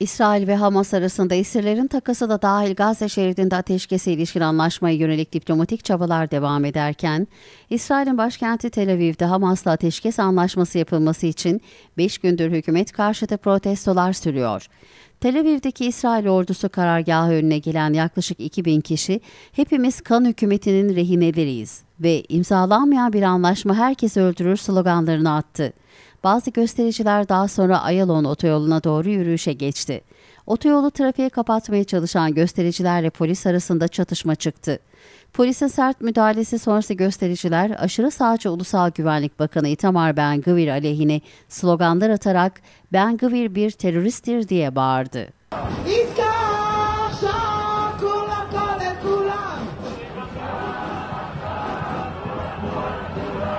İsrail ve Hamas arasında esirlerin takası da dahil Gazze şeridinde ateşkese ilişkin anlaşmaya yönelik diplomatik çabalar devam ederken, İsrail'in başkenti Tel Aviv'de Hamas'la ateşkes anlaşması yapılması için 5 gündür hükümet karşıtı protestolar sürüyor. Tel Aviv'deki İsrail ordusu karargahı önüne gelen yaklaşık 2000 kişi, hepimiz kan hükümetinin rehineleriyiz ve imzalanmayan bir anlaşma herkesi öldürür sloganlarını attı. Bazı göstericiler daha sonra Ayalon otoyoluna doğru yürüyüşe geçti. Otoyolu trafiği kapatmaya çalışan göstericilerle polis arasında çatışma çıktı. Polisin sert müdahalesi sonrası göstericiler aşırı sağcı Ulusal Güvenlik Bakanı İtamar Ben-Gvir aleyhine sloganlar atarak Ben-Gvir bir teröristtir diye bağırdı. İyi.